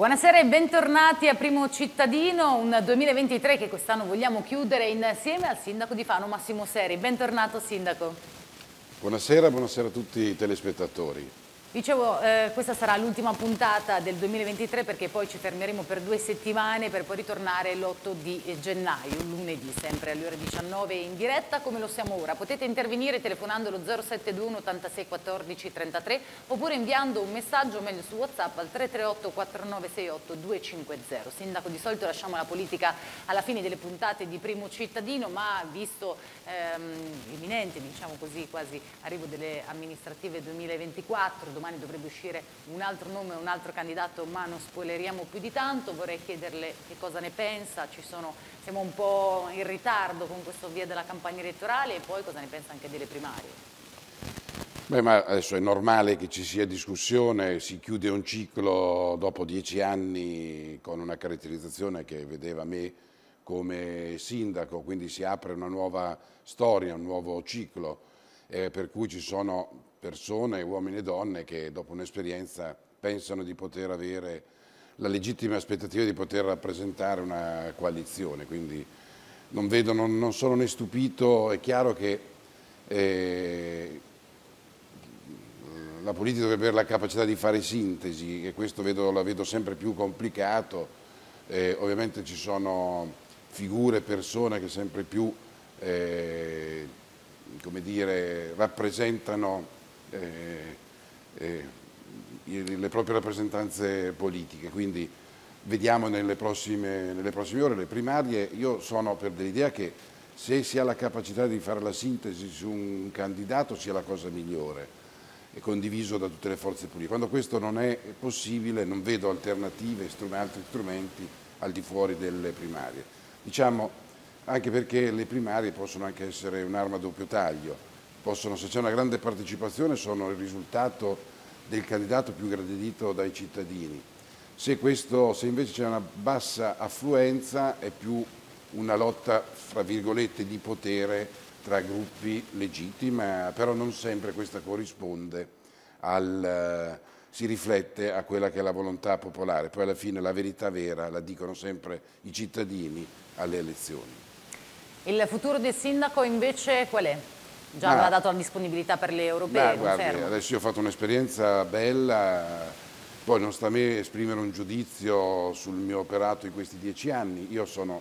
Buonasera e bentornati a Primo Cittadino, un 2023 che quest'anno vogliamo chiudere insieme al sindaco di Fano Massimo Seri. Bentornato sindaco. Buonasera, buonasera a tutti i telespettatori. Dicevo, eh, questa sarà l'ultima puntata del 2023 perché poi ci fermeremo per due settimane per poi ritornare l'8 di eh, gennaio, lunedì, sempre alle ore 19 in diretta come lo siamo ora. Potete intervenire telefonando allo 0721 86 14 33 oppure inviando un messaggio o meglio su Whatsapp al 338 4968 250. Sindaco, di solito lasciamo la politica alla fine delle puntate di Primo Cittadino, ma visto ehm, l'imminente, diciamo così, quasi arrivo delle amministrative 2024, domani dovrebbe uscire un altro nome, un altro candidato, ma non spoileriamo più di tanto, vorrei chiederle che cosa ne pensa, sono, siamo un po' in ritardo con questo via della campagna elettorale e poi cosa ne pensa anche delle primarie. Beh, ma adesso è normale che ci sia discussione, si chiude un ciclo dopo dieci anni con una caratterizzazione che vedeva me come sindaco, quindi si apre una nuova storia, un nuovo ciclo, eh, per cui ci sono persone, uomini e donne che dopo un'esperienza pensano di poter avere la legittima aspettativa di poter rappresentare una coalizione, quindi non, vedo, non, non sono né stupito, è chiaro che eh, la politica deve avere la capacità di fare sintesi e questo vedo, la vedo sempre più complicato, eh, ovviamente ci sono figure, persone che sempre più eh, dire, rappresentano eh, eh, le proprie rappresentanze politiche, quindi vediamo nelle prossime, nelle prossime ore le primarie. Io sono per dell'idea che se si ha la capacità di fare la sintesi su un candidato sia la cosa migliore e condiviso da tutte le forze politiche. Quando questo non è possibile non vedo alternative, altri strumenti al di fuori delle primarie. Diciamo anche perché le primarie possono anche essere un'arma a doppio taglio possono, se c'è una grande partecipazione, sono il risultato del candidato più gradito dai cittadini. Se, questo, se invece c'è una bassa affluenza è più una lotta, fra virgolette, di potere tra gruppi legittima, però non sempre questa corrisponde al, eh, si riflette a quella che è la volontà popolare. Poi alla fine la verità vera la dicono sempre i cittadini alle elezioni. Il futuro del sindaco invece qual è? Già aveva dato la disponibilità per le europee, guardi, Adesso io ho fatto un'esperienza bella, poi non sta a me esprimere un giudizio sul mio operato in questi dieci anni, io sono,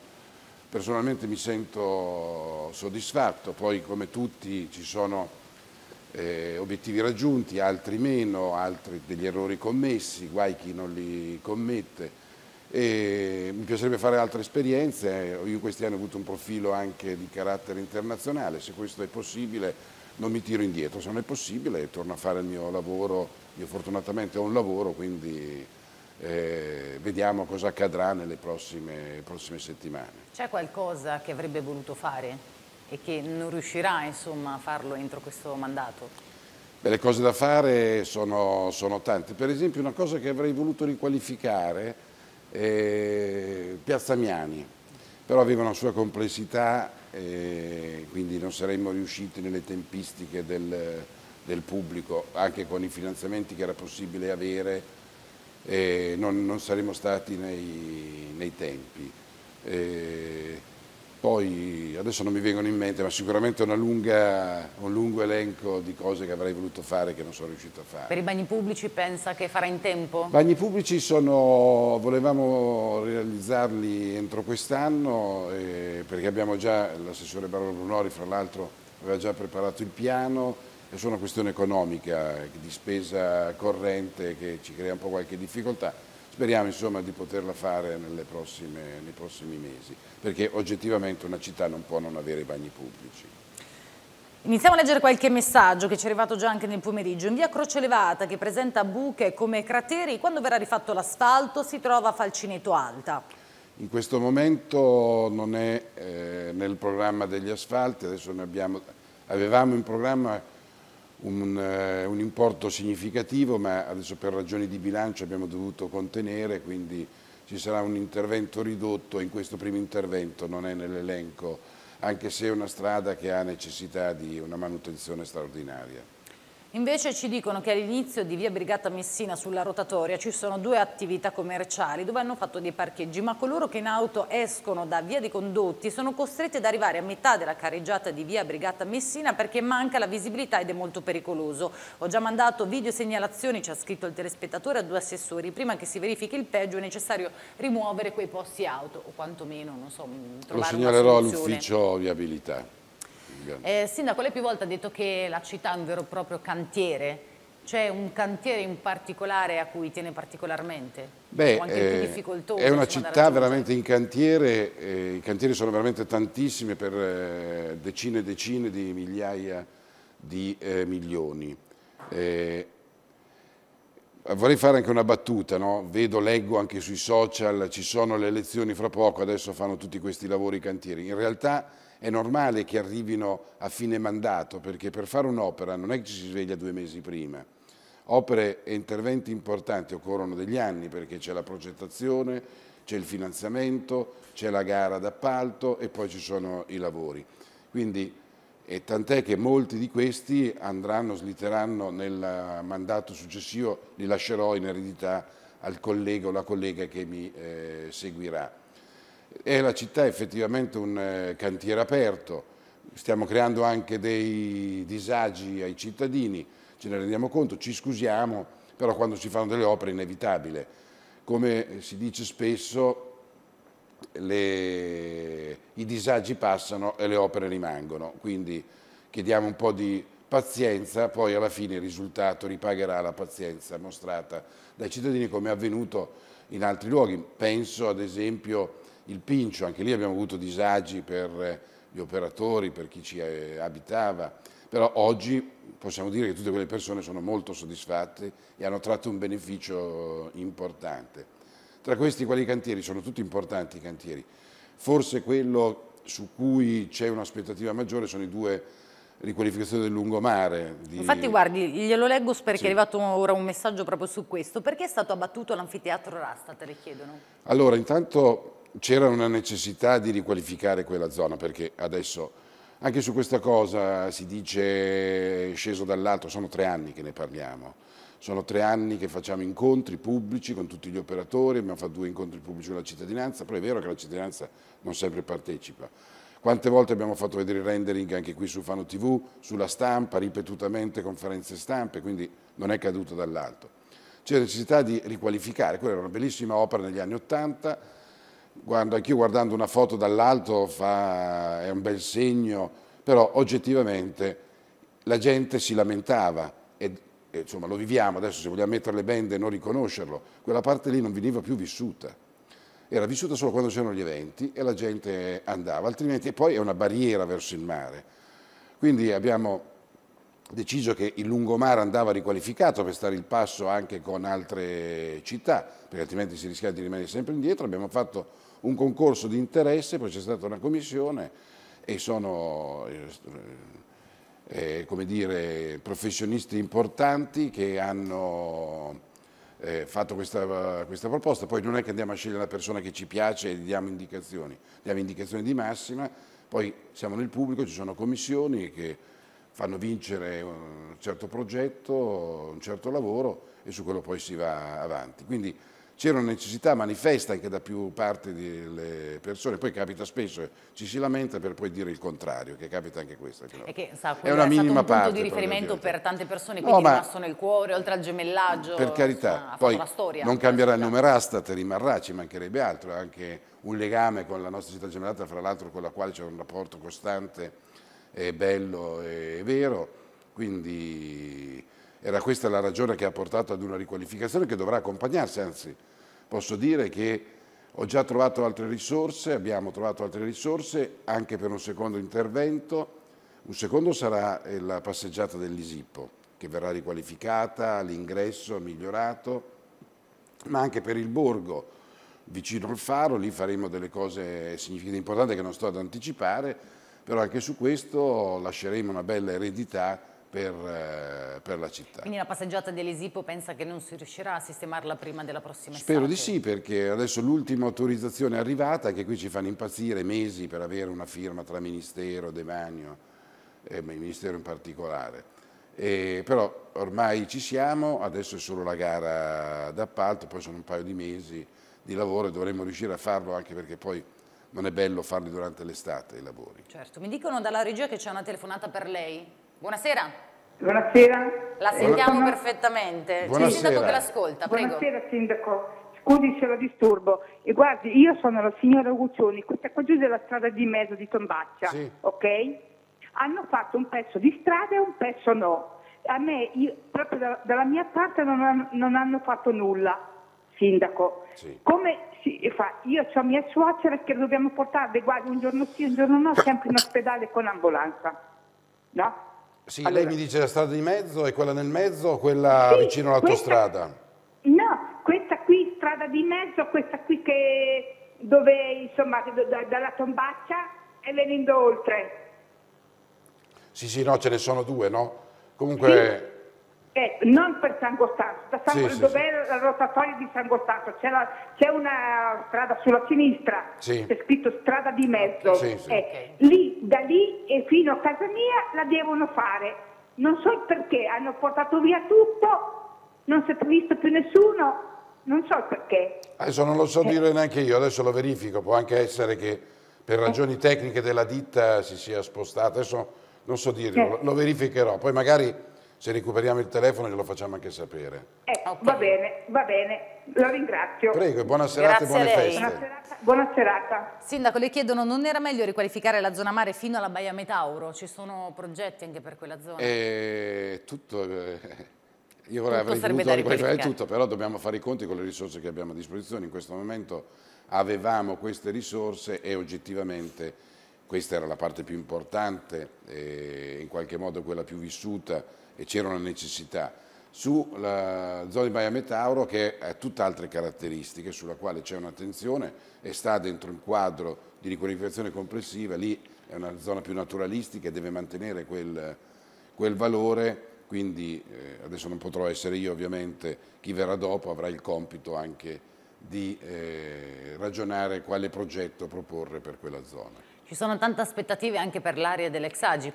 personalmente mi sento soddisfatto, poi come tutti ci sono eh, obiettivi raggiunti, altri meno, altri degli errori commessi, guai chi non li commette, e mi piacerebbe fare altre esperienze, io questi anni ho avuto un profilo anche di carattere internazionale, se questo è possibile non mi tiro indietro, se non è possibile torno a fare il mio lavoro, io fortunatamente ho un lavoro, quindi eh, vediamo cosa accadrà nelle prossime, prossime settimane. C'è qualcosa che avrebbe voluto fare e che non riuscirà insomma, a farlo entro questo mandato? Beh, le cose da fare sono, sono tante, per esempio una cosa che avrei voluto riqualificare eh, Piazza Miani, però aveva una sua complessità e eh, quindi non saremmo riusciti nelle tempistiche del, del pubblico, anche con i finanziamenti che era possibile avere, eh, non, non, saremmo stati nei, nei tempi. Eh, poi adesso non mi vengono in mente, ma sicuramente lunga, un lungo elenco di cose che avrei voluto fare e che non sono riuscito a fare. Per i bagni pubblici pensa che farà in tempo? I Bagni pubblici sono, volevamo realizzarli entro quest'anno eh, perché abbiamo già, l'assessore Barolo Brunori fra l'altro aveva già preparato il piano, è solo una questione economica, di spesa corrente che ci crea un po' qualche difficoltà Speriamo insomma, di poterla fare prossime, nei prossimi mesi, perché oggettivamente una città non può non avere i bagni pubblici. Iniziamo a leggere qualche messaggio che ci è arrivato già anche nel pomeriggio. In via Croce Levata, che presenta buche come crateri, quando verrà rifatto l'asfalto si trova Falcineto Alta. In questo momento non è eh, nel programma degli asfalti, adesso ne abbiamo, avevamo in programma un, eh, un, importo significativo, ma adesso per ragioni di bilancio abbiamo dovuto contenere, quindi ci sarà un intervento ridotto in questo primo intervento, non è nell'elenco, anche se è una strada che ha necessità di una manutenzione straordinaria. Invece ci dicono che all'inizio di via Brigata Messina sulla rotatoria ci sono due attività commerciali dove hanno fatto dei parcheggi, ma coloro che in auto escono da via dei condotti sono costretti ad arrivare a metà della carreggiata di via Brigata Messina perché manca la visibilità ed è molto pericoloso. Ho già mandato video segnalazioni, ci ha scritto il telespettatore, a due assessori. Prima che si verifichi il peggio è necessario rimuovere quei posti auto o quantomeno, non so, trovare Lo segnalerò all'ufficio viabilità. Eh, sindaco, lei più volte ha detto che la città è un vero e proprio cantiere. C'è un cantiere in particolare a cui tiene particolarmente? Beh, eh, è una città veramente in cantiere, eh, i cantieri sono veramente tantissimi per eh, decine e decine di migliaia di eh, milioni. Eh, vorrei fare anche una battuta, no? vedo, leggo anche sui social, ci sono le elezioni fra poco, adesso fanno tutti questi lavori i cantieri. In realtà è normale che arrivino a fine mandato, perché per fare un'opera non è che ci si sveglia due mesi prima. Opere e interventi importanti occorrono degli anni perché c'è la progettazione, c'è il finanziamento, c'è la gara d'appalto e poi ci sono i lavori. Quindi, e tant'è che molti di questi andranno, slitteranno nel mandato successivo, li lascerò in eredità al collega o alla collega che mi eh, seguirà. È la città effettivamente un eh, cantiere aperto, stiamo creando anche dei disagi ai cittadini, ce ne rendiamo conto, ci scusiamo, però quando si fanno delle opere è inevitabile. Come si dice spesso, le, i disagi passano e le opere rimangono, quindi chiediamo un po' di pazienza, poi alla fine il risultato ripagherà la pazienza mostrata dai cittadini come è avvenuto in altri luoghi. Penso ad esempio il Pincio, anche lì abbiamo avuto disagi per gli operatori, per chi ci eh, abitava, però oggi possiamo dire che tutte quelle persone sono molto soddisfatte e hanno tratto un beneficio importante. Tra questi quali cantieri? Sono tutti importanti i cantieri. Forse quello su cui c'è un'aspettativa maggiore sono i due riqualificazioni del lungomare. Di... Infatti guardi, glielo leggo perché sì. è arrivato ora un messaggio proprio su questo. Perché è stato abbattuto l'anfiteatro Rasta, te le chiedono? Allora, intanto c'era una necessità di riqualificare quella zona perché adesso anche su questa cosa si dice sceso dall'alto, sono tre anni che ne parliamo, sono tre anni che facciamo incontri pubblici con tutti gli operatori, abbiamo fatto due incontri pubblici con la cittadinanza, però è vero che la cittadinanza non sempre partecipa. Quante volte abbiamo fatto vedere il rendering anche qui su Fano TV, sulla stampa, ripetutamente conferenze stampe, quindi non è caduto dall'alto. C'è necessità di riqualificare, quella era una bellissima opera negli anni Ottanta, guarda, anch'io guardando una foto dall'alto è un bel segno, però oggettivamente la gente si lamentava e, e insomma lo viviamo adesso se vogliamo mettere le bende e non riconoscerlo, quella parte lì non veniva più vissuta, era vissuta solo quando c'erano gli eventi e la gente andava, altrimenti poi è una barriera verso il mare. Quindi abbiamo deciso che il lungomare andava riqualificato per stare il passo anche con altre città, perché altrimenti si rischia di rimanere sempre indietro, abbiamo fatto un concorso di interesse, poi c'è stata una commissione e sono eh, eh, eh, come dire, professionisti importanti che hanno eh, fatto questa, questa, proposta. Poi non è che andiamo a scegliere la persona che ci piace e gli diamo indicazioni, diamo indicazioni di massima, poi siamo nel pubblico, ci sono commissioni che fanno vincere un certo progetto, un certo lavoro e su quello poi si va avanti. Quindi c'era una necessità manifesta anche da più parte delle persone, poi capita spesso, ci si lamenta per poi dire il contrario, che capita anche questo. Però. E che sa, è una è minima un punto di riferimento per tante persone, quindi no, è rimasto nel cuore, oltre al gemellaggio. Per carità, poi non cambierà il numero Astat, rimarrà, ci mancherebbe altro, anche un legame con la nostra città gemellata, fra l'altro con la quale c'è un rapporto costante, e bello e vero, quindi era questa la ragione che ha portato ad una riqualificazione che dovrà accompagnarsi, anzi posso dire che ho già trovato altre risorse, abbiamo trovato altre risorse anche per un secondo intervento. Un secondo sarà eh, la passeggiata dell'Isippo, che verrà riqualificata, l'ingresso migliorato, ma anche per il borgo vicino al faro, lì faremo delle cose significative importanti che non sto ad anticipare, però anche su questo lasceremo una bella eredità per, eh, per, la città. Quindi la passeggiata dell'Esipo pensa che non si riuscirà a sistemarla prima della prossima Spero estate? Spero di sì, perché adesso l'ultima autorizzazione è arrivata, che qui ci fanno impazzire mesi per avere una firma tra Ministero, Demanio, e eh, il Ministero in particolare. E, eh, però ormai ci siamo, adesso è solo la gara d'appalto, poi sono un paio di mesi di lavoro e dovremmo riuscire a farlo anche perché poi non è bello farli durante l'estate i lavori. Certo, mi dicono dalla regia che c'è una telefonata per lei. Buonasera. Buonasera. La eh, sentiamo Buonasera. perfettamente. C'è il sindaco che l'ascolta, prego. Buonasera sindaco. Scusi se lo disturbo. E guardi, io sono la signora Guccioni, questa qua giù della strada di mezzo di Tombaccia, sì. ok? Hanno fatto un pezzo di strada e un pezzo no. A me, io, proprio da, dalla mia parte, non, hanno, non hanno fatto nulla, sindaco. Sì. Come si fa? Io ho mia suocera che dobbiamo portare, guardi, un giorno sì, un giorno no, sempre in ospedale con ambulanza. No? Sì, allora, lei mi dice la strada di mezzo è quella nel mezzo o quella sì, vicino all'autostrada? No, questa qui, strada di mezzo, questa qui che dove insomma da, dalla tombaccia e venendo oltre. Sì, sì, no, ce ne sono due, no? Comunque... Sì non per San Costanzo, da San, sì, dove sì, la rotatoria di San Costanzo? C'è, la, c'è, una strada sulla sinistra, sì. c'è scritto strada di mezzo. Eh, lì, da lì e fino a casa mia la devono fare. Non so perché, hanno portato via tutto, non si è visto più nessuno, non so perché. Adesso non lo so eh. dire neanche io, adesso lo verifico, può anche essere che per eh. ragioni tecniche della ditta si sia spostata, adesso non so dirlo, eh. lo verificherò, poi magari se recuperiamo il telefono glielo facciamo anche sapere. Eh, ah, okay. Va bene, va bene, lo ringrazio. Prego, buona serata Grazie e buone feste. Buona serata, buona serata. Sindaco, le chiedono, non era meglio riqualificare la zona mare fino alla Baia Metauro? Ci sono progetti anche per quella zona? Eh, tutto... Eh, io vorrei avrei voluto riqualificare tutto, però dobbiamo fare i conti con le risorse che abbiamo a disposizione. In questo momento avevamo queste risorse e oggettivamente questa era la parte più importante, eh, in qualche modo quella più vissuta, e c'era una necessità, sulla zona di Baia Metauro che ha tutte altre caratteristiche, sulla quale c'è un'attenzione e sta dentro il quadro di riqualificazione complessiva, lì è una zona più naturalistica e deve mantenere quel, quel valore, quindi eh, adesso non potrò essere io ovviamente, chi verrà dopo avrà il compito anche di eh, ragionare quale progetto proporre per quella zona. Ci sono tante aspettative anche per l'area dell'ex Agip.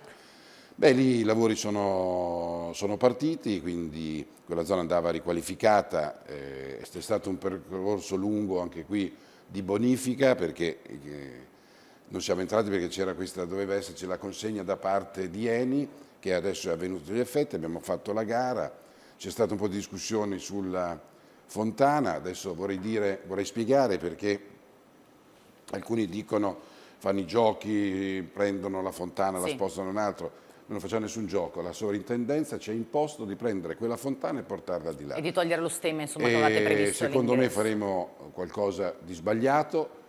Beh, lì i lavori sono, sono, partiti, quindi quella zona andava riqualificata, eh, è stato un percorso lungo anche qui di bonifica perché eh, non siamo entrati perché questa, doveva esserci la consegna da parte di Eni che adesso è avvenuto gli effetti, abbiamo fatto la gara, c'è stata un po' di discussione sulla fontana, adesso vorrei, dire, vorrei spiegare perché alcuni dicono fanno i giochi, prendono la fontana, sì. la spostano in un altro, non faceva nessun gioco, la sovrintendenza ci ha imposto di prendere quella fontana e portarla di là. E di togliere lo stemma, insomma, che avevate previsto Secondo me faremo qualcosa di sbagliato,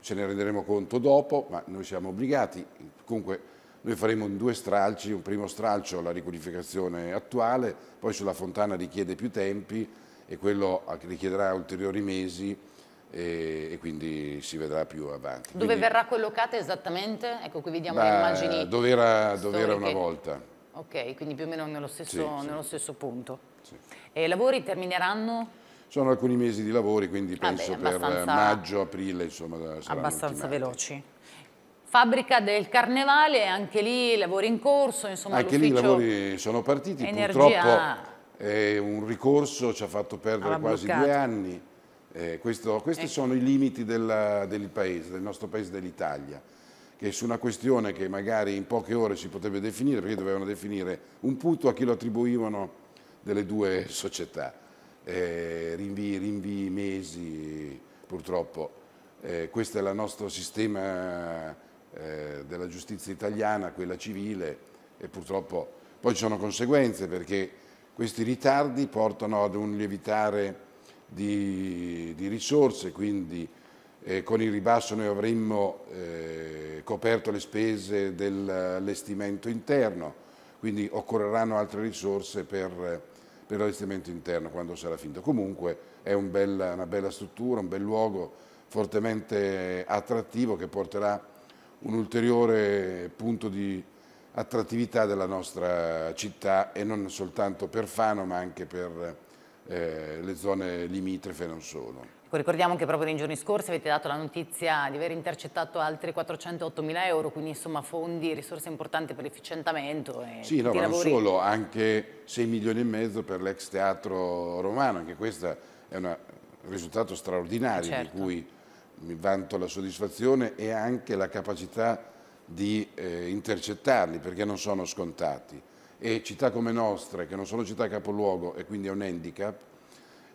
ce ne renderemo conto dopo, ma noi siamo obbligati, comunque noi faremo in due stralci, un primo stralcio alla riqualificazione attuale, poi sulla fontana richiede più tempi e quello richiederà ulteriori mesi e, e, quindi si vedrà più avanti. Dove quindi, verrà collocata esattamente? Ecco, qui vediamo le immagini. Dove era, dove era una volta. Ok, quindi più o meno nello stesso, sì, nello sì. stesso punto. Sì. E i lavori termineranno? Sono alcuni mesi di lavori, quindi penso ah beh, per maggio, aprile, insomma, abbastanza ultimati. veloci. Fabbrica del Carnevale, anche lì lavori in corso, insomma, Anche lì i lavori sono partiti, Energia... purtroppo è un ricorso ci ha fatto perdere quasi due anni eh, questo, questi ecco. sono i limiti della, del paese, del nostro paese, dell'Italia, che su una questione che magari in poche ore si potrebbe definire, perché dovevano definire un punto a chi lo attribuivano delle due società. Eh, rinvii, rinvii, mesi, purtroppo. Eh, questo è il nostro sistema eh, della giustizia italiana, quella civile, e purtroppo poi ci sono conseguenze perché questi ritardi portano ad un lievitare di, di risorse, quindi eh, con il ribasso noi avremmo eh, coperto le spese dell'allestimento interno, quindi occorreranno altre risorse per, per l'allestimento interno quando sarà finito. Comunque è un bella, una bella struttura, un bel luogo fortemente attrattivo che porterà un ulteriore punto di attrattività della nostra città e non soltanto per Fano ma anche per eh, le zone limitrofe non sono. Ecco, ricordiamo che proprio nei giorni scorsi avete dato la notizia di aver intercettato altri 408 mila euro, quindi insomma fondi, risorse importanti per l'efficientamento. Sì, no, ma non solo, anche 6 milioni e mezzo per l'ex teatro romano, anche questo è un risultato straordinario certo. di cui mi vanto la soddisfazione e anche la capacità di eh, intercettarli perché non sono scontati e città come nostre, che non sono città capoluogo e quindi è un handicap,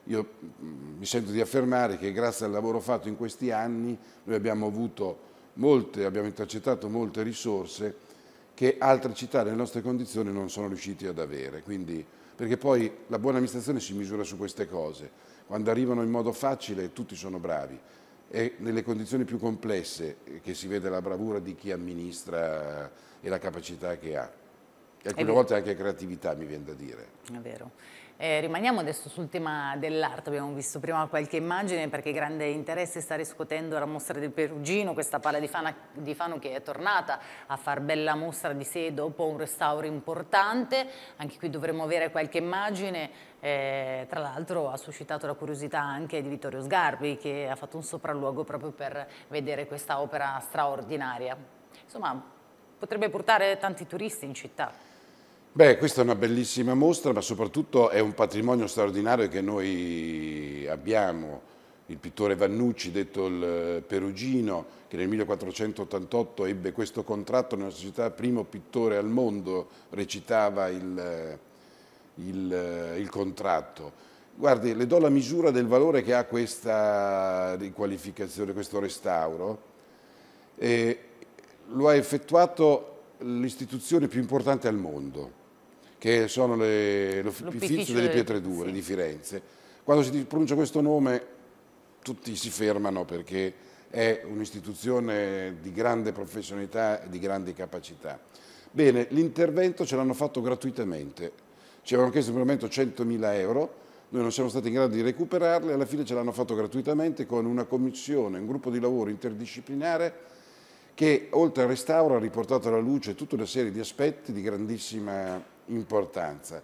io mm, mi sento di affermare che grazie al lavoro fatto in questi anni noi abbiamo avuto molte, abbiamo intercettato molte risorse che altre città nelle nostre condizioni non sono riuscite ad avere. Quindi, perché poi la buona amministrazione si misura su queste cose. Quando arrivano in modo facile tutti sono bravi È nelle condizioni più complesse eh, che si vede la bravura di chi amministra eh, e la capacità che ha. E alcune volte anche creatività, mi viene da dire. È vero. Eh, rimaniamo adesso sul tema dell'arte, abbiamo visto prima qualche immagine perché grande interesse sta riscuotendo la mostra del Perugino, questa palla di, Fana, di, Fano che è tornata a far bella mostra di sé dopo un restauro importante, anche qui dovremo avere qualche immagine, eh, tra l'altro ha suscitato la curiosità anche di Vittorio Sgarbi che ha fatto un sopralluogo proprio per vedere questa opera straordinaria. Insomma, potrebbe portare tanti turisti in città. Beh, questa è una bellissima mostra, ma soprattutto è un patrimonio straordinario che noi abbiamo. Il pittore Vannucci, detto il eh, Perugino, che nel 1488 ebbe questo contratto nella società primo pittore al mondo, recitava il, eh, il, eh, il contratto. Guardi, le do la misura del valore che ha questa riqualificazione, questo restauro. E lo ha effettuato l'istituzione più importante al mondo, che sono le, delle pietre dure sì. di Firenze. Quando si pronuncia questo nome tutti si fermano perché è un'istituzione di grande professionalità e di grandi capacità. Bene, l'intervento ce l'hanno fatto gratuitamente, ci avevano chiesto in momento 100.000 euro, noi non siamo stati in grado di recuperarli, alla fine ce l'hanno fatto gratuitamente con una commissione, un gruppo di lavoro interdisciplinare che oltre al restauro ha riportato alla luce tutta una serie di aspetti di grandissima importanza.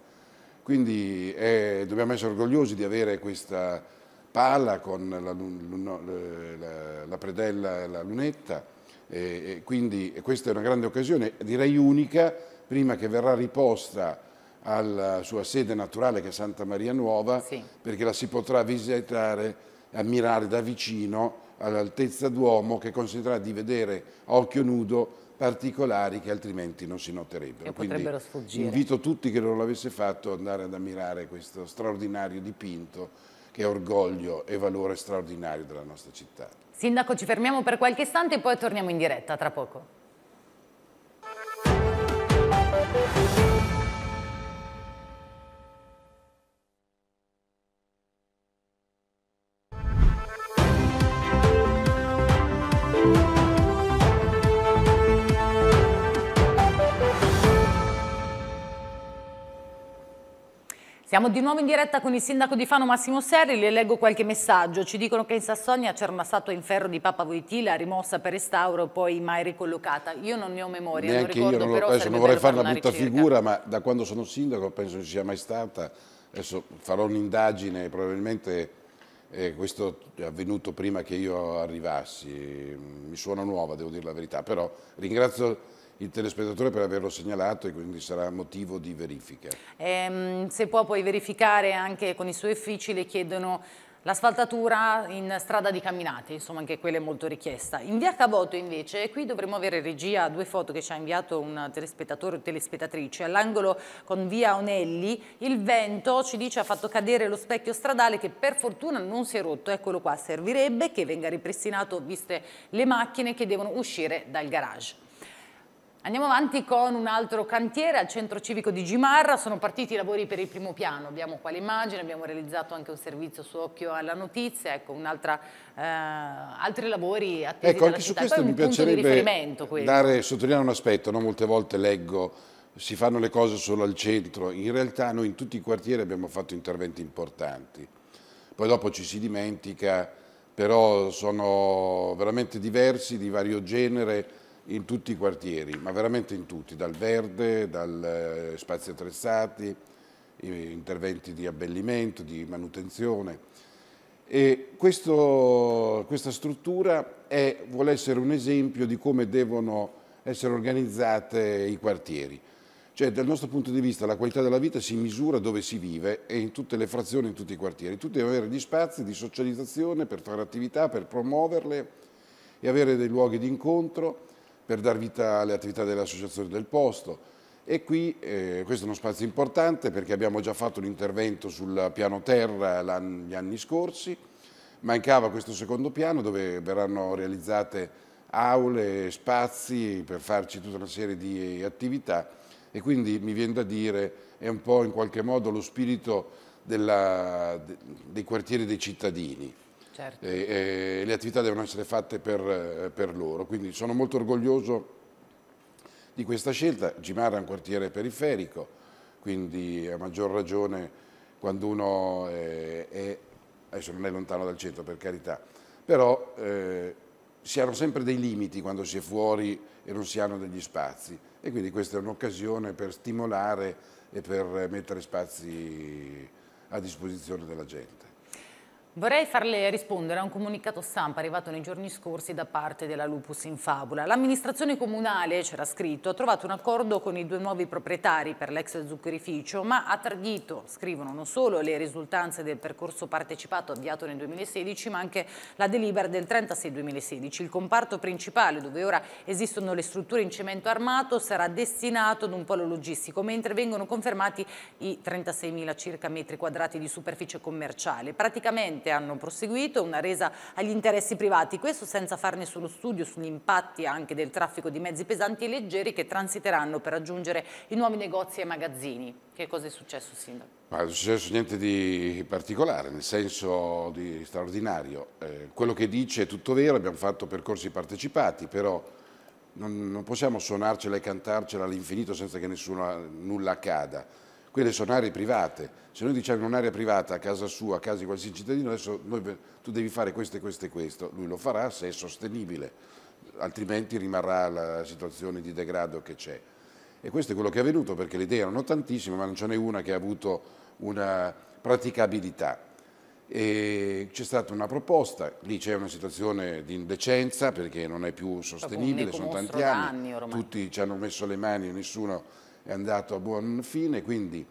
Quindi eh, dobbiamo essere orgogliosi di avere questa pala con la, luno, la, la predella e la lunetta, eh, e quindi questa è una grande occasione, direi unica, prima che verrà riposta alla sua sede naturale che è Santa Maria Nuova, sì. perché la si potrà visitare e ammirare da vicino all'altezza d'uomo che consentirà di vedere a occhio nudo particolari che altrimenti non si noterebbero. E Quindi potrebbero sfuggire. Invito tutti che non l'avesse fatto ad andare ad ammirare questo straordinario dipinto che è orgoglio e valore straordinario della nostra città. Sindaco, ci fermiamo per qualche istante e poi torniamo in diretta tra poco. Siamo di nuovo in diretta con il sindaco di Fano Massimo Serri, le leggo qualche messaggio. Ci dicono che in Sassonia c'era una statua in ferro di Papa Voitila rimossa per restauro poi mai ricollocata. Io non ne ho memoria, Neanche non ricordo, io non, lo, adesso non vorrei fare una brutta ricerca. figura, ma da quando sono sindaco penso ci sia mai stata. Adesso farò un'indagine, probabilmente eh, questo è avvenuto prima che io arrivassi. Mi suona nuova, devo dire la verità, però ringrazio il telespettatore per averlo segnalato e quindi sarà motivo di verifica. Ehm, se può poi verificare anche con i suoi uffici, le chiedono l'asfaltatura in strada di camminate, insomma anche quella è molto richiesta. In via Cavoto invece, qui dovremmo avere regia due foto che ci ha inviato un telespettatore o telespettatrice, all'angolo con via Onelli, il vento ci dice ha fatto cadere lo specchio stradale che per fortuna non si è rotto, eccolo qua, servirebbe che venga ripristinato viste le macchine che devono uscire dal garage. Andiamo avanti con un altro cantiere al centro civico di Gimarra, sono partiti i lavori per il primo piano, abbiamo qua l'immagine, abbiamo realizzato anche un servizio su Occhio alla Notizia, ecco, eh, altri lavori attesi ecco, anche su città. questo mi piacerebbe dare, sottolineare un aspetto, no? molte volte leggo, si fanno le cose solo al centro, in realtà noi in tutti i quartieri abbiamo fatto interventi importanti, poi dopo ci si dimentica, però sono veramente diversi, di vario genere, in tutti i quartieri, ma veramente in tutti, dal verde, dal eh, spazi attrezzati, interventi di abbellimento, di manutenzione. E questo, questa struttura è, vuole essere un esempio di come devono essere organizzate i quartieri. Cioè dal nostro punto di vista la qualità della vita si misura dove si vive e in tutte le frazioni, in tutti i quartieri. Tutti devono avere gli spazi di socializzazione per fare attività, per promuoverle e avere dei luoghi di incontro per dar vita alle attività delle associazioni del posto. E qui eh, questo è uno spazio importante perché abbiamo già fatto un intervento sul piano terra gli anni scorsi, mancava questo secondo piano dove verranno realizzate aule, spazi per farci tutta una serie di attività e quindi mi viene da dire è un po' in qualche modo lo spirito della, dei quartieri dei cittadini. Certo. E, e le attività devono essere fatte per, per, loro, quindi sono molto orgoglioso di questa scelta. Gimara è un quartiere periferico, quindi a maggior ragione quando uno è, è adesso non è lontano dal centro per carità, però eh, si hanno sempre dei limiti quando si è fuori e non si hanno degli spazi e quindi questa è un'occasione per stimolare e per mettere spazi a disposizione della gente. Vorrei farle rispondere a un comunicato stampa arrivato nei giorni scorsi da parte della Lupus in Fabula. L'amministrazione comunale, c'era scritto, ha trovato un accordo con i due nuovi proprietari per l'ex zuccherificio, ma ha tradito, scrivono, non solo le risultanze del percorso partecipato avviato nel 2016, ma anche la delibera del 36-2016. Il comparto principale, dove ora esistono le strutture in cemento armato, sarà destinato ad un polo logistico, mentre vengono confermati i 36.000 circa metri quadrati di superficie commerciale. Praticamente Oriente hanno proseguito una resa agli interessi privati, questo senza far nessuno studio sugli impatti anche del traffico di mezzi pesanti e leggeri che transiteranno per raggiungere i nuovi negozi e magazzini. Che cosa è successo Sindaco? Ma non è successo niente di particolare, nel senso di straordinario. Eh, quello che dice è tutto vero, abbiamo fatto percorsi partecipati, però non, non possiamo suonarcela e cantarcela all'infinito senza che nessuno, nulla accada quelle sono aree private. Se noi diciamo in un'area privata, a casa sua, a casa di qualsiasi cittadino, adesso noi, tu devi fare questo e questo e questo, lui lo farà se è sostenibile, altrimenti rimarrà la situazione di degrado che c'è. E questo è quello che è avvenuto perché le idee erano tantissime, ma non ce n'è una che ha avuto una praticabilità. C'è stata una proposta, lì c'è una situazione di indecenza perché non è più sostenibile, sono tanti anni, tutti ci hanno messo le mani, nessuno è andato a buon fine, quindi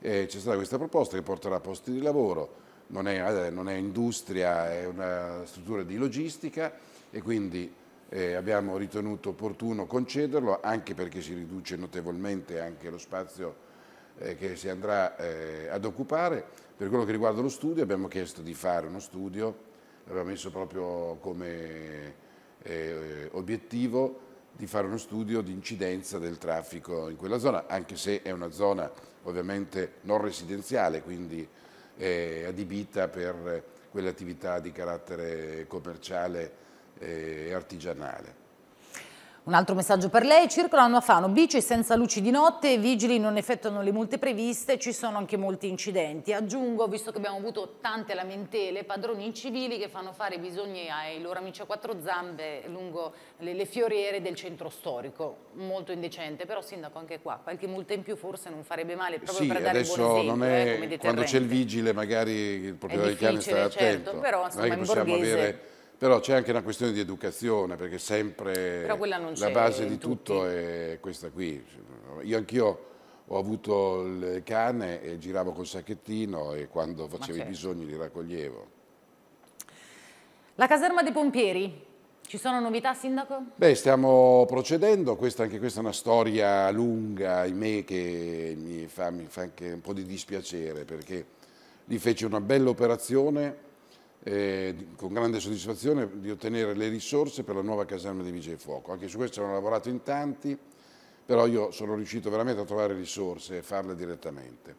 eh, c'è stata questa proposta che porterà posti di lavoro, non è, eh, non è industria, è una struttura di logistica e quindi eh, abbiamo ritenuto opportuno concederlo anche perché si riduce notevolmente anche lo spazio eh, che si andrà eh, ad occupare. Per quello che riguarda lo studio abbiamo chiesto di fare uno studio, l'abbiamo messo proprio come eh, obiettivo di fare uno studio di incidenza del traffico in quella zona, anche se è una zona ovviamente non residenziale, quindi adibita per quelle attività di carattere commerciale e artigianale. Un altro messaggio per lei, circolano a Fano, fa, bici senza luci di notte, vigili non effettuano le multe previste, ci sono anche molti incidenti. Aggiungo, visto che abbiamo avuto tante lamentele, padroni civili che fanno fare bisogni ai loro amici a quattro zambe lungo le, le fioriere del centro storico. Molto indecente, però sindaco anche qua, qualche multa in più forse non farebbe male proprio sì, per dare buon esempio. Non eh, è, eh, quando c'è il vigile magari il proprietario di cane sta certo, attento. Però insomma in borghese... Avere però c'è anche una questione di educazione, perché sempre la base di tutti. tutto è questa qui. Io anch'io ho avuto il cane e giravo col sacchettino e quando facevo i certo. bisogni li raccoglievo. La caserma dei pompieri, ci sono novità, Sindaco? Beh, stiamo procedendo, questa, anche questa è una storia lunga, ahimè, che mi fa, mi fa anche un po' di dispiacere, perché lì fece una bella operazione eh, con grande soddisfazione di ottenere le risorse per la nuova caserma dei Vigili Fuoco. Anche su questo hanno lavorato in tanti, però io sono riuscito veramente a trovare risorse e farle direttamente.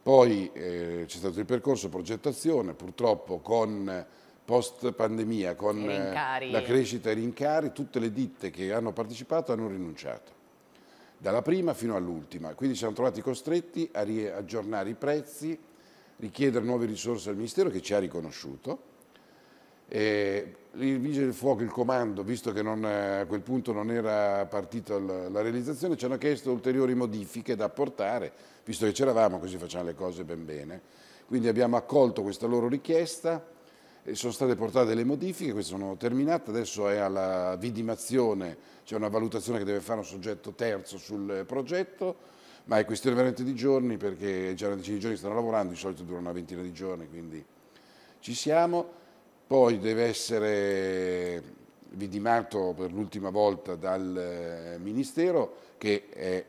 Poi eh, c'è stato il percorso progettazione, purtroppo con post pandemia, con eh, la crescita e i rincari, tutte le ditte che hanno partecipato hanno rinunciato, dalla prima fino all'ultima, quindi ci siamo trovati costretti a riaggiornare i prezzi richiedere nuove risorse al Ministero che ci ha riconosciuto. E il Vigile del Fuoco, il comando, visto che non, a quel punto non era partita la, realizzazione, ci hanno chiesto ulteriori modifiche da apportare, visto che c'eravamo, così facciamo le cose ben bene. Quindi abbiamo accolto questa loro richiesta, sono state portate le modifiche, queste sono terminate, adesso è alla vidimazione, c'è cioè una valutazione che deve fare un soggetto terzo sul progetto, ma è questione veramente di giorni perché già una decina di giorni stanno lavorando, di solito dura una ventina di giorni, quindi ci siamo. Poi deve essere vidimato per l'ultima volta dal eh, Ministero che è,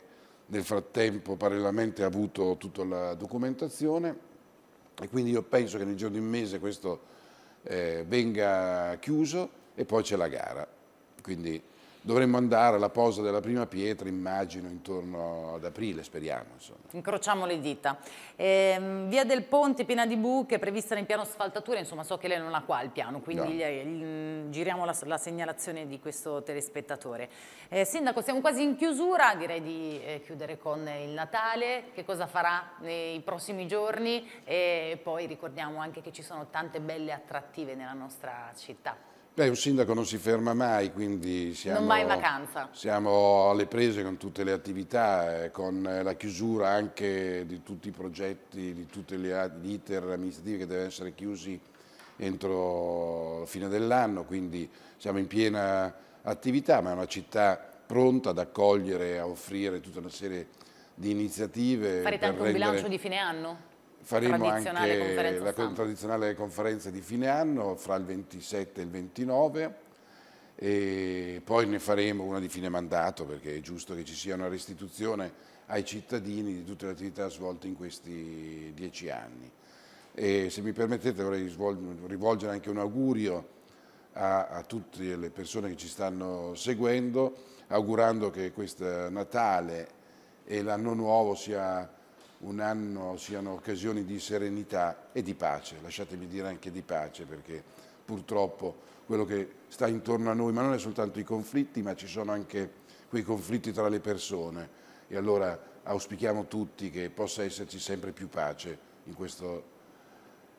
nel frattempo parallelamente ha avuto tutta la documentazione e quindi io penso che nel giorno di un mese questo eh, venga chiuso e poi c'è la gara. Quindi dovremmo andare alla posa della prima pietra, immagino, intorno ad aprile, speriamo. Insomma. Incrociamo le dita. Eh, via del Ponte, piena di buche, prevista nel piano asfaltatura, insomma so che lei non ha qua il piano, quindi no. gli, mm, giriamo la, la, segnalazione di questo telespettatore. Eh, sindaco, siamo quasi in chiusura, direi di eh, chiudere con il Natale, che cosa farà nei prossimi giorni e poi ricordiamo anche che ci sono tante belle attrattive nella nostra città. Beh, un sindaco non si ferma mai, quindi siamo, non va in vacanza. siamo alle prese con tutte le attività, eh, con eh, la chiusura anche di tutti i progetti, di tutti gli iter amministrativi che devono essere chiusi entro la fine dell'anno, quindi siamo in piena attività, ma è una città pronta ad accogliere, a offrire tutta una serie di iniziative. Farete anche rendere... un bilancio di fine anno? faremo anche la stampa. tradizionale conferenza di fine anno fra il 27 e il 29 e poi ne faremo una di fine mandato perché è giusto che ci sia una restituzione ai cittadini di tutte le attività svolte in questi dieci anni. E se mi permettete vorrei rivolgere anche un augurio a, a tutte le persone che ci stanno seguendo, augurando che questo Natale e l'anno nuovo sia un anno siano occasioni di serenità e di pace, lasciatemi dire anche di pace perché purtroppo quello che sta intorno a noi, ma non è soltanto i conflitti, ma ci sono anche quei conflitti tra le persone e allora auspichiamo tutti che possa esserci sempre più pace in questo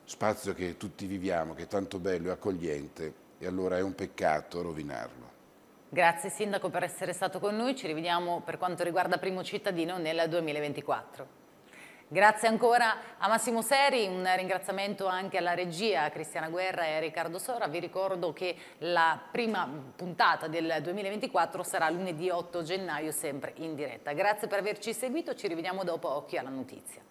spazio che tutti viviamo, che è tanto bello e accogliente e allora è un peccato rovinarlo. Grazie Sindaco per essere stato con noi, ci rivediamo per quanto riguarda Primo Cittadino nel 2024. Grazie ancora a Massimo Seri, un ringraziamento anche alla regia Cristiana Guerra e Riccardo Sora. Vi ricordo che la prima puntata del 2024 sarà lunedì 8 gennaio, sempre in diretta. Grazie per averci seguito, ci rivediamo dopo Occhio alla Notizia.